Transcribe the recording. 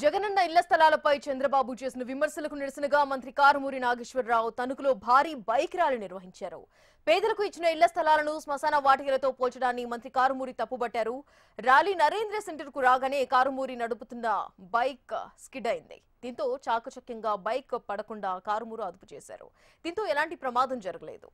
జగనన్న ఇళ్ల స్థలాలపై చంద్రబాబు చేసిన విమర్శలకు నిరసనగా మంత్రి కారుమూరి నాగేశ్వరరావు తణుకులో భారీ బైక్ ర్యాలీ నిర్వహించారు పేదలకు ఇచ్చిన ఇళ్ల స్థలాలను శ్మశాన వాటికలతో పోల్చడాన్ని మంత్రి కారుమూరి తప్పుబట్టారు ర్యాలీ నరేంద్ర సెంటర్ కు రాగానే కారుమూరి నడుపుతున్న బైక్ స్కిడ్ అయింది దీంతో చాకచక్యంగా బైక్ పడకుండా కారుమూరు అదుపు చేశారు దీంతో ఎలాంటి ప్రమాదం జరగలేదు